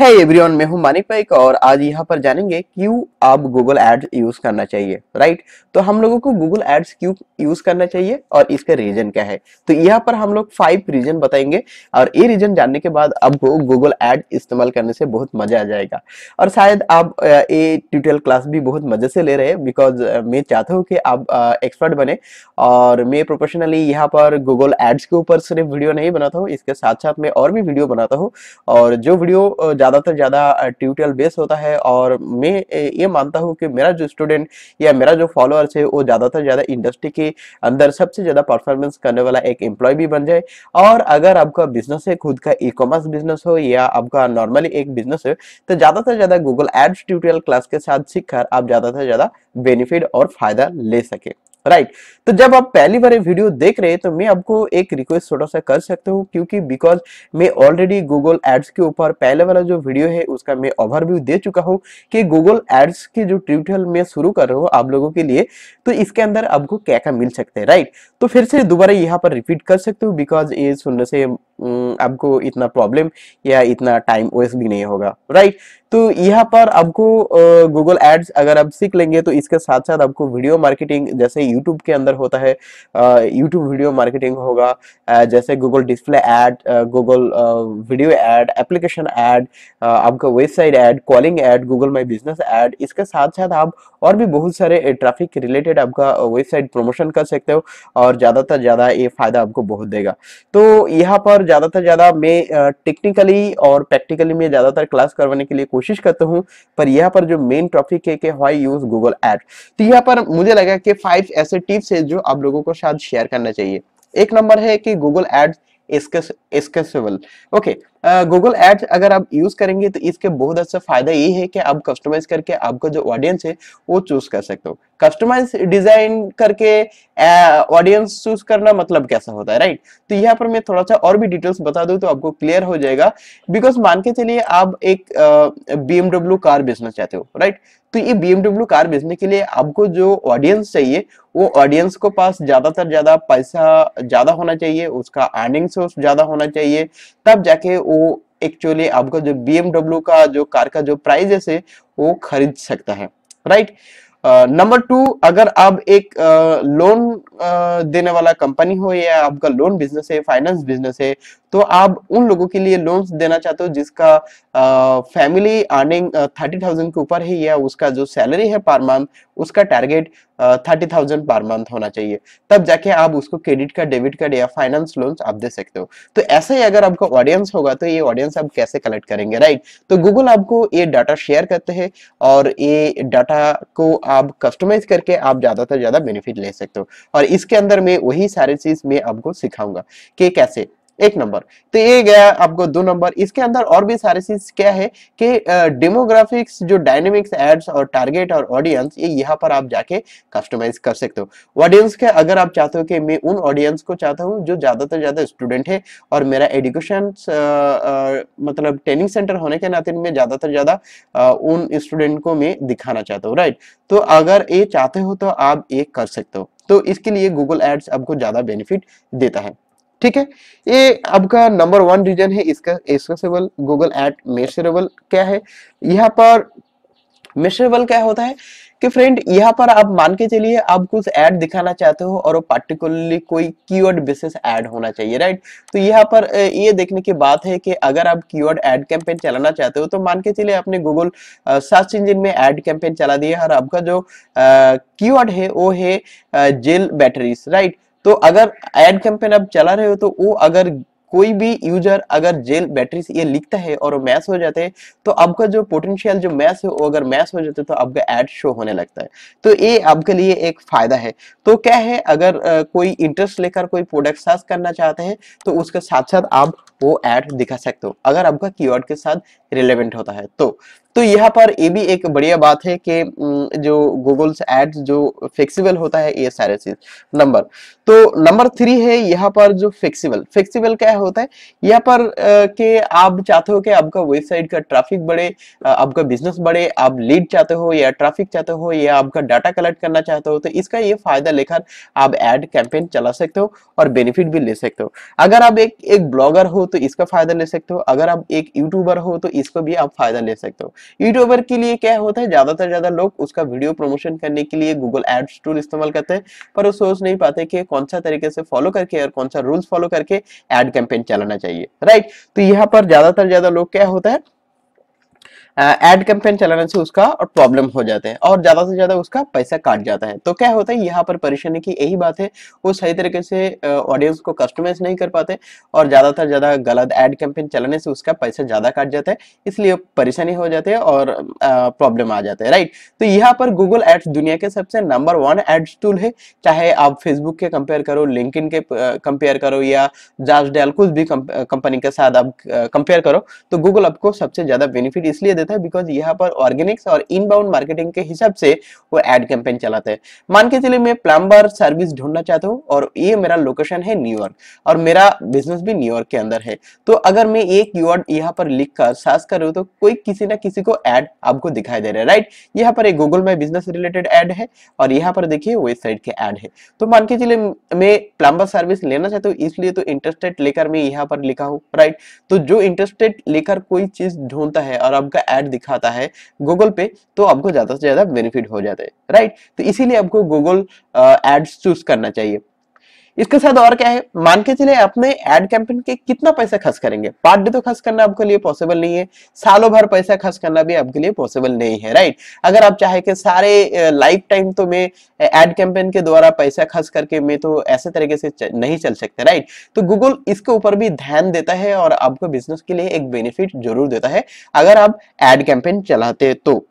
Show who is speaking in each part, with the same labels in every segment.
Speaker 1: है एवरीवन मैं हूं मानिक पाइक और आज यहाँ पर जानेंगे क्यों आप गूगल एड्स यूज करना चाहिए राइट तो हम लोगों को गूगल एड्स क्यों यूज करना चाहिए और इसका रीजन क्या है तो यहाँ पर हम लोग फाइव रीजन बताएंगे और ये रीजन जानने के बाद आपको गूगल एड इस्तेमाल करने से बहुत मजा आ जाएगा और शायद आप ये ट्यूटोरियल क्लास भी बहुत मजे से ले रहे हैं बिकॉज मैं चाहता हूँ कि आप एक्सपर्ट बने और मैं प्रोफेशनली यहाँ पर गूगल एड्स के ऊपर सिर्फ वीडियो नहीं बनाता हूँ इसके साथ साथ मैं और भी वीडियो बनाता हूँ और जो वीडियो ज़्यादातर ज़्यादा ट्यूटोरियल बेस होता है और मैं ये मानता हूँ कि मेरा जो स्टूडेंट या मेरा जो फॉलोअर्स है वो ज़्यादातर ज़्यादा इंडस्ट्री के अंदर सबसे ज़्यादा परफॉर्मेंस करने वाला एक एम्प्लॉय भी बन जाए और अगर आपका बिजनेस है खुद का ई कॉमर्स बिजनेस हो या आपका नॉर्मली एक बिजनेस है तो ज़्यादातर ज़्यादा गूगल एड्स ट्यूटोरियल क्लास के साथ सीख आप ज़्यादातर ज़्यादा बेनिफिट और फायदा ले सके राइट right. तो जब आप पहली बार वीडियो देख रहे हैं तो मैं आपको एक रिक्वेस्ट थोड़ा सा कर सकता हूँ क्योंकि बिकॉज मैं ऑलरेडी गूगल एड्स के ऊपर पहले वाला जो वीडियो है उसका मैं ओवरव्यू दे चुका हूँ कि गूगल एड्स के जो ट्यूटोरियल मैं शुरू कर रहा हूँ आप लोगों के लिए तो इसके अंदर आपको क्या क्या मिल सकते हैं राइट right? तो फिर से दोबारा यहाँ पर रिपीट कर सकते हो बिकॉज ये सुनने से आपको इतना प्रॉब्लम या इतना टाइम वेस्ट भी नहीं होगा राइट तो यहाँ पर आपको गूगल एड्स अगर आप सीख लेंगे तो इसके साथ साथ आपको वीडियो मार्केटिंग जैसे यूट्यूब के अंदर होता है यूट्यूब वीडियो मार्केटिंग होगा जैसे Google display ad Google video ad application ad आपका website ad calling ad Google my business ad इसके साथ साथ आप और भी बहुत सारे ट्रैफिक रिलेटेड आपका वेबसाइट प्रमोशन कर सकते हो और ज़्यादातर ज़्यादा ये फायदा आपको बहुत देगा तो यहाँ पर ज़्यादातर ज़्यादा मैं टेक्निकली और प्रैक्टिकली मैं ज़्यादातर क्लास करवाने के लिए कोशिश करता हूँ पर यहाँ पर जो मेन टॉपिक है कि वाई यूज़ गूगल एड तो यहाँ पर मुझे लगा कि फाइव ऐसे टिप्स है जो आप लोगों को शायद शेयर करना चाहिए एक नंबर है कि Google ads okay Google ads अगर आप यूज करेंगे तो इसके बहुत अच्छा फायदा ये है कि आप कस्टमाइज करके आपका जो ऑडियंस है वो चूज कर सकते हो कस्टमाइज डिजाइन करके ऑडियंस चूज करना मतलब कैसा होता है राइट तो यहाँ पर मैं थोड़ा सा और भी डिटेल्स बता दूं तो आपको क्लियर हो जाएगा बिकॉज मान के चलिए आप एक बीएमडब्ल्यू कार बेचना चाहते हो राइट तो ये बीएमडब्ल्यू कार बेचने के लिए आपको जो ऑडियंस चाहिए वो ऑडियंस को पास ज्यादातर ज्यादा पैसा ज्यादा होना चाहिए उसका अर्निंग सोर्स ज्यादा होना चाहिए तब जाके वो एक्चुअली आपका जो बीएमडब्ल्यू का जो कार का जो प्राइस है वो खरीद सकता है राइट नंबर टू अगर आप एक लोन uh, देने वाला कंपनी हो या आपका लोन बिजनेस है फाइनेंस बिजनेस है तो आप उन लोगों के लिए लोन्स देना चाहते हो जिसका फैमिली अर्निंग थर्टी थाउजेंड के ऊपर ही है उसका जो सैलरी है पर मंथ उसका target thirty thousand per month होना चाहिए तब जाके आप उसको क्रेडिट कार्ड डेबिट कार्ड या फाइनेंस लोन आप दे सकते हो तो ऐसा ही अगर आपका ऑडियंस होगा तो ये ऑडियंस आप कैसे कलेक्ट करेंगे राइट तो गूगल आपको ये डाटा शेयर करते हैं और ये डाटा को आप कस्टमाइज करके आप ज्यादातर ज्यादा बेनिफिट ले सकते हो और इसके अंदर में वही सारी चीज मैं आपको सिखाऊंगा कि कैसे एक नंबर तो ये गया आपको दो नंबर इसके अंदर और भी सारे चीज क्या है कि डेमोग्राफिक्स जो डायनेमिक्स एड्स और टारगेट और ऑडियंस ये यहाँ पर आप जाके कस्टमाइज कर सकते हो ऑडियंस के अगर आप चाहते हो कि मैं उन ऑडियंस को चाहता हूँ जो ज्यादातर ज्यादा स्टूडेंट है और मेरा एडुकेशन मतलब ट्रेनिंग सेंटर होने के नाते में ज्यादातर ज्यादा उन स्टूडेंट को मैं दिखाना चाहता हूँ राइट तो अगर ये चाहते हो तो आप ये कर सकते हो तो इसके लिए गूगल एड्स आपको ज्यादा बेनिफिट देता है ठीक है ये आपका नंबर वन रीजन है इसका एक्सेसेबल गूगल एट मेशरेबल क्या है यहाँ पर मेशरेबल क्या होता है कि फ्रेंड यहाँ पर आप मान के चलिए आप कुछ ऐड दिखाना चाहते हो और वो पार्टिकुलरली कोई कीवर्ड बेसिस ऐड होना चाहिए राइट तो यहाँ पर ये देखने की बात है कि अगर आप कीवर्ड ऐड कैंपेन चलाना चाहते हो तो मान के चलिए आपने गूगल सर्च इंजन में ऐड कैंपेन चला दिया और आपका जो कीवर्ड है वो है जेल बैटरीज राइट तो अगर एड कैंपेन आप चला रहे हो तो वो अगर कोई भी यूजर अगर जेल बैटरी ये लिखता है और मैच हो जाते हैं तो आपका जो पोटेंशियल जो मैस है वो अगर मैच हो जाते तो आपका एड शो होने लगता है तो ये आपके लिए एक फायदा है तो क्या है अगर कोई इंटरेस्ट लेकर कोई प्रोडक्ट सर्च करना चाहते हैं तो उसके साथ साथ आप वो एड दिखा सकते हो अगर आपका की के साथ रिलेवेंट होता है तो तो यहाँ पर ये भी एक बढ़िया बात है कि जो गूगल्स एड्स जो फ्लेक्सिबल होता है ये सारे चीज नंबर तो नंबर थ्री है यहाँ पर जो फ्लेक्सिबल फ्लेक्सिबल क्या होता है यहाँ पर के आप चाहते हो कि आपका वेबसाइट का ट्रैफिक बढ़े आपका बिजनेस बढ़े आप लीड चाहते हो या ट्रैफिक चाहते हो या आपका डाटा कलेक्ट करना चाहते हो तो इसका ये फायदा लेकर आप एड कैंपेन चला सकते हो और बेनिफिट भी ले सकते हो अगर आप एक एक ब्लॉगर हो तो इसका फायदा ले सकते हो अगर आप एक यूट्यूबर हो तो इसको भी आप फायदा ले सकते हो यूट्यूबर के लिए क्या होता है ज्यादातर ज्यादा लोग उसका वीडियो प्रमोशन करने के लिए गूगल एड्स टूल इस्तेमाल करते हैं पर वो सोच नहीं पाते कि कौन सा तरीके से फॉलो करके और कौन सा रूल्स फॉलो करके एड कैंपेन चलाना चाहिए राइट तो यहाँ पर ज्यादातर ज्यादा लोग क्या होता है एड uh, कैंपेन चलाने से उसका प्रॉब्लम हो जाते हैं और ज़्यादा से ज़्यादा उसका पैसा काट जाता है तो क्या होता है यहाँ पर परेशानी की यही बात है वो सही तरीके से ऑडियंस uh, को कस्टमाइज नहीं कर पाते और ज़्यादातर ज़्यादा गलत एड कैंपेन चलाने से उसका पैसा ज़्यादा काट जाता है इसलिए परेशानी हो जाती है और प्रॉब्लम uh, आ जाता है राइट तो यहाँ पर गूगल एड्स दुनिया के सबसे नंबर वन एड्स टूल है चाहे आप फेसबुक के कंपेयर करो लिंक के कंपेयर करो या जास्ट कुछ भी कंपनी के साथ आप कंपेयर करो तो गूगल आपको सबसे ज़्यादा बेनिफिट इसलिए देते था बिकॉज यहाँ पर ऑर्गेनिक्स और इनबाउंड मार्केटिंग के हिसाब से वो एड कैंपेन चलाते हैं मान के चलिए मैं प्लम्बर सर्विस ढूंढना चाहता हूँ और ये मेरा लोकेशन है न्यूयॉर्क और मेरा बिजनेस भी न्यूयॉर्क के अंदर है तो अगर मैं एक कीवर्ड यहाँ पर लिख कर सर्च कर रहे तो कोई किसी ना किसी को एड आपको दिखाई दे रहा है राइट यहाँ पर एक गूगल में बिजनेस रिलेटेड एड है और यहाँ पर देखिए वेबसाइट के एड है तो मान के चलिए मैं प्लम्बर सर्विस लेना चाहता हूँ इसलिए तो इंटरेस्टेड लेकर मैं यहाँ पर लिखा हूँ राइट तो जो इंटरेस्टेड लेकर कोई चीज ढूंढता है और आपका एड दिखाता है गूगल पे तो आपको ज्यादा से ज्यादा बेनिफिट हो जाता है राइट तो इसीलिए आपको गूगल एड्स चूज करना चाहिए इसके साथ और क्या है मान के चले अपने एड कैंपेन के कितना पैसा खर्च करेंगे पार्ट डे तो खर्च करना आपके लिए पॉसिबल नहीं है सालों भर पैसा खर्च करना भी आपके लिए पॉसिबल नहीं है राइट अगर आप चाहे कि सारे लाइफ टाइम तो मैं एड कैंपेन के द्वारा पैसा खर्च करके मैं तो ऐसे तरीके से नहीं चल सकते राइट तो गूगल इसके ऊपर भी ध्यान देता है और आपको बिजनेस के लिए एक बेनिफिट जरूर देता है अगर आप एड कैंपेन चलाते तो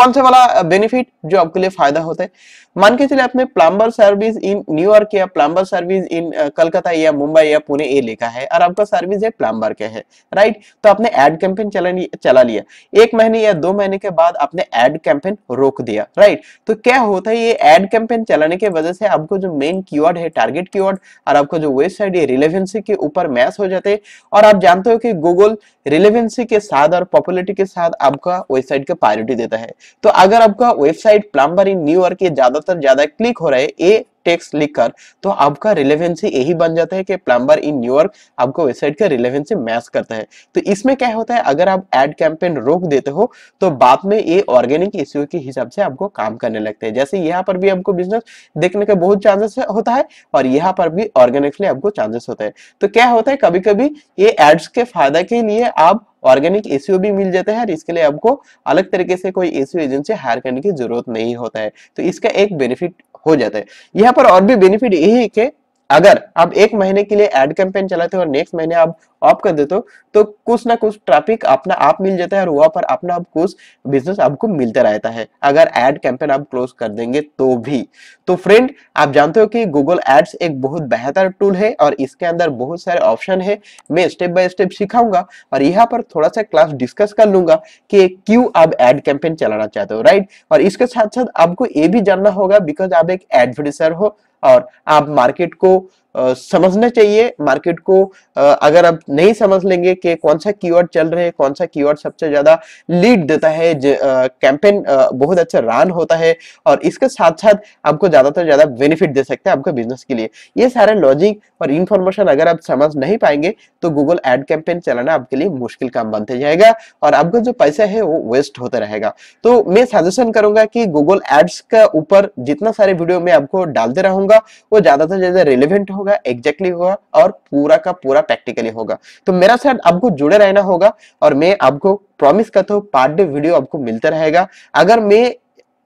Speaker 1: कौन से वाला बेनिफिट जो आपके लिए फायदा होता है मान के चले आपने प्लम्बर सर्विस इन न्यूयॉर्क या प्लम्बर सर्विस इन कलकत्ता या मुंबई या पुणे ये लिखा है और आपका सर्विस है प्लम्बर के है राइट तो आपने एड कैंपेन चला, लिया एक महीने या दो महीने के बाद आपने एड कैंपेन रोक दिया राइट तो क्या होता है ये एड कैंपेन चलाने की वजह से आपको जो मेन की है टारगेट की और आपका जो वेबसाइट है रिलेवेंसी के ऊपर मैच हो जाते हैं और आप जानते हो कि गूगल रिलेवेंसी के साथ और पॉपुलरिटी के साथ आपका वेबसाइट का प्रायोरिटी देता है तो अगर आपका वेबसाइट प्लम्बर इन न्यूयॉर्क ये ज्यादातर ज्यादा क्लिक हो रहा है ए टेक्स्ट लिखकर तो आपका रिलेवेंसी यही बन जाता है कि प्लम्बर इन न्यूयॉर्क आपको वेबसाइट का रिलेवेंसी मैच करता है तो इसमें क्या होता है अगर आप एड कैंपेन रोक देते हो तो बाद में ये ऑर्गेनिक इश्यू के हिसाब से आपको काम करने लगते हैं जैसे यहाँ पर भी आपको बिजनेस देखने का बहुत चांसेस होता है और यहाँ पर भी ऑर्गेनिकली आपको चांसेस होता है तो क्या होता है कभी कभी ये एड्स के फायदा के लिए आप ऑर्गेनिक एसीओ भी मिल जाता है और इसके लिए आपको अलग तरीके से कोई एसीओ एजेंसी हायर करने की जरूरत नहीं होता है तो इसका एक बेनिफिट हो जाता है यहाँ पर और भी बेनिफिट यही है कि अगर आप एक महीने के लिए एड कैंपेन चलाते हो और नेक्स्ट महीने आप ऑफ कर देते हो तो कुछ ना कुछ ट्रैफिक अपना आप मिल जाता है और वहां पर अपना आप कुछ बिजनेस आपको मिलता रहता है अगर एड कैंपेन आप क्लोज कर देंगे तो भी तो फ्रेंड आप जानते हो कि गूगल एड्स एक बहुत बेहतर टूल है और इसके अंदर बहुत सारे ऑप्शन है मैं स्टेप बाय स्टेप सिखाऊंगा और यहाँ पर थोड़ा सा क्लास डिस्कस कर लूंगा कि क्यों आप एड कैंपेन चलाना चाहते हो राइट और इसके साथ साथ आपको ये भी जानना होगा बिकॉज आप एक एडवर्टाइजर हो और आप मार्केट को समझना चाहिए मार्केट को आ, अगर आप नहीं समझ लेंगे कि कौन सा कीवर्ड चल रहे हैं कौन सा कीवर्ड सबसे ज्यादा लीड देता है कैंपेन बहुत अच्छा रन होता है और इसके साथ साथ आपको से ज्यादा बेनिफिट दे सकते हैं आपके बिजनेस के लिए ये सारे लॉजिक और इन्फॉर्मेशन अगर आप समझ नहीं पाएंगे तो गूगल एड कैंपेन चलाना आपके लिए मुश्किल काम बनते जाएगा और आपका जो पैसा है वो वेस्ट होता रहेगा तो मैं सजेशन करूंगा कि गूगल एड्स का ऊपर जितना सारे वीडियो मैं आपको डालते रहूंगा वो ज्यादा से ज्यादा रिलेवेंट हो होगा एग्जैक्टली होगा और पूरा का पूरा प्रैक्टिकली होगा तो मेरा साथ आपको जुड़े रहना होगा और मैं आपको प्रॉमिस करता हूँ पार्ट डे वीडियो आपको मिलते रहेगा अगर मैं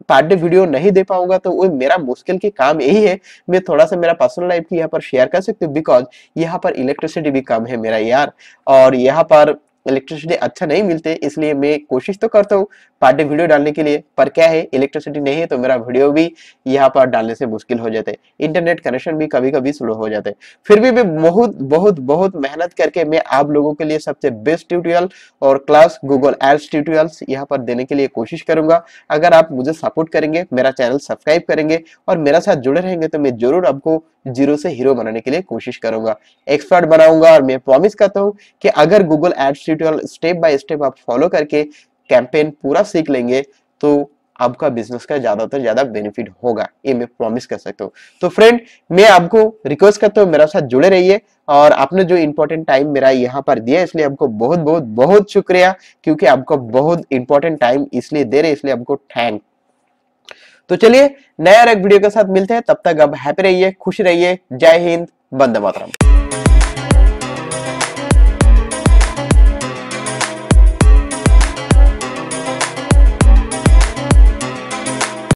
Speaker 1: पार्ट डे वीडियो नहीं दे पाऊंगा तो वो मेरा मुश्किल की काम यही है मैं थोड़ा सा मेरा पर्सनल लाइफ की यहाँ पर शेयर कर सकती हूँ बिकॉज यहाँ पर इलेक्ट्रिसिटी भी कम है मेरा यार और यहाँ पर इलेक्ट्रिसिटी अच्छा नहीं मिलते इसलिए मैं कोशिश तो करता हूँ पार्ट वीडियो डालने के लिए पर क्या है इलेक्ट्रिसिटी नहीं है तो मेरा वीडियो भी यहाँ पर डालने से मुश्किल हो जाते इंटरनेट कनेक्शन भी कभी कभी स्लो हो जाते फिर भी मैं बहुत बहुत बहुत मेहनत करके मैं आप लोगों के लिए सबसे बेस्ट ट्यूटोरियल और क्लास गूगल एड्स ट्यूटोरियल्स यहाँ पर देने के लिए कोशिश करूंगा अगर आप मुझे सपोर्ट करेंगे मेरा चैनल सब्सक्राइब करेंगे और मेरा साथ जुड़े रहेंगे तो मैं जरूर आपको जीरो से हीरो बनाने के लिए कोशिश करूंगा एक्सपर्ट बनाऊंगा और मैं प्रॉमिस करता हूँ कि अगर Google ads tutorial step by step आप फॉलो करके कैंपेन पूरा सीख लेंगे तो आपका बिजनेस का ज्यादातर ज्यादा बेनिफिट होगा ये मैं प्रॉमिस कर सकता हूँ तो फ्रेंड मैं आपको रिक्वेस्ट करता हूँ मेरा साथ जुड़े रहिए और आपने जो इम्पोर्टेंट टाइम मेरा यहाँ पर दिया इसलिए आपको बहुत बहुत बहुत शुक्रिया क्योंकि आपको बहुत इंपॉर्टेंट टाइम इसलिए दे रहे इसलिए आपको थैंक तो चलिए नया एक वीडियो के साथ मिलते हैं तब तक आप हैप्पी रहिए खुश रहिए जय हिंद बंदे मातरम